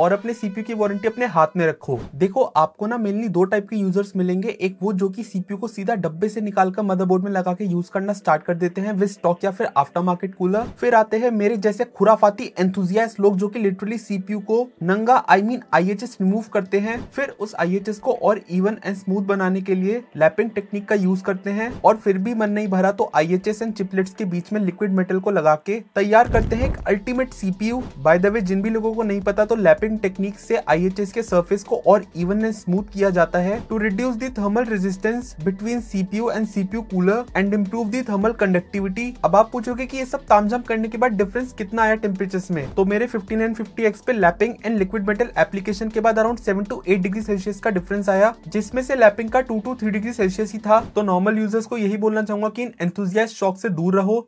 और अपने सीपीयू की वारंटी अपने हाथ में रखो देखो आपको ना मेनली दो टाइप के यूजर्स मिलेंगे एक वो जो कि सीपीयू को सीधा डब्बे से निकाल कर मदरबोर्ड में लगा के यूज करना स्टार्ट कर देते हैं विद स्टॉक या फिर आफ्टर मार्केट कूलर फिर आते हैं मेरे जैसे खुराफाती एंथुजियास लोग जो की लिटरली सीपीयू को नंगा आई मीन आई रिमूव करते हैं फिर उस आई को और इवन एंड स्मूथ बनाने के लिए लैपिंग टेक्निक का यूज करते हैं और फिर भी मन नहीं भरा तो I H S and chiplets के बीच में लिक्विड मेटल को लगा के तैयार करते हैं एक ultimate CPU by the way जिन भी लोगों को नहीं पता तो लैपिंग स्क्रैपिंग टेक्निक से आईएचएस के सरफेस को और इवन एंड स्मूथ किया जाता है to reduce the thermal resistance between CPU and CPU cooler and improve the thermal conductivity अब आप पूछोगे कि ये सब तामझाम करने के बाद डिफरेंस कितना आया टेम्परेचर में तो मेरे फिफ्टी एंड फिफ्टी एक्स पे lapping and liquid metal application के बाद around seven to eight degree Celsius का डिफरेंस आया जिसमें से लैपिंग का two two three degree Celsius ही था तो नॉर्मल यूजर्स को यही बोलना चाहूंगा की इन शॉक से दूर रहो